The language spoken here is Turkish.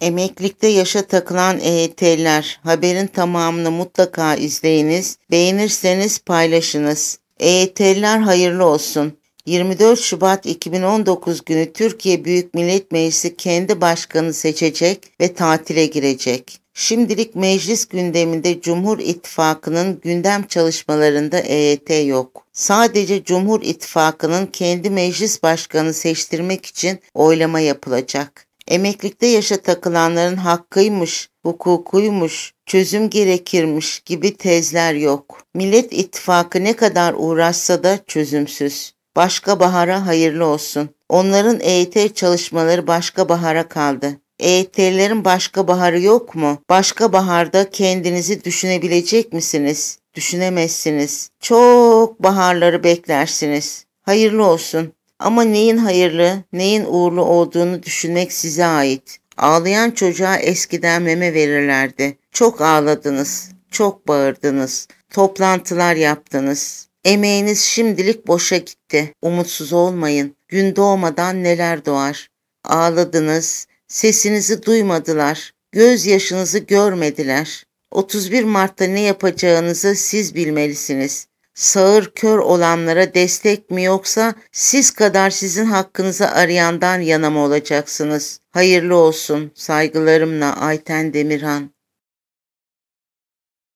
Emeklilikte yaşa takılan EYT'ler haberin tamamını mutlaka izleyiniz. Beğenirseniz paylaşınız. EYT'ler hayırlı olsun. 24 Şubat 2019 günü Türkiye Büyük Millet Meclisi kendi başkanı seçecek ve tatile girecek. Şimdilik meclis gündeminde Cumhur İttifakı'nın gündem çalışmalarında EYT yok. Sadece Cumhur İttifakı'nın kendi meclis başkanı seçtirmek için oylama yapılacak emeklilikte yaşa takılanların hakkıymış, hukukuymuş, çözüm gerekirmiş gibi tezler yok. Millet İttifakı ne kadar uğraşsa da çözümsüz. Başka bahara hayırlı olsun. Onların EYT çalışmaları başka bahara kaldı. EYT'lerin başka baharı yok mu? Başka baharda kendinizi düşünebilecek misiniz? Düşünemezsiniz. Çok baharları beklersiniz. Hayırlı olsun. Ama neyin hayırlı, neyin uğurlu olduğunu düşünmek size ait. Ağlayan çocuğa eskiden meme verirlerdi. Çok ağladınız, çok bağırdınız, toplantılar yaptınız. Emeğiniz şimdilik boşa gitti. Umutsuz olmayın. Gün doğmadan neler doğar. Ağladınız, sesinizi duymadılar, gözyaşınızı görmediler. 31 Mart'ta ne yapacağınızı siz bilmelisiniz sağır kör olanlara destek mi yoksa siz kadar sizin hakkınızı arayandan yana mı olacaksınız? Hayırlı olsun. Saygılarımla Ayten Demirhan.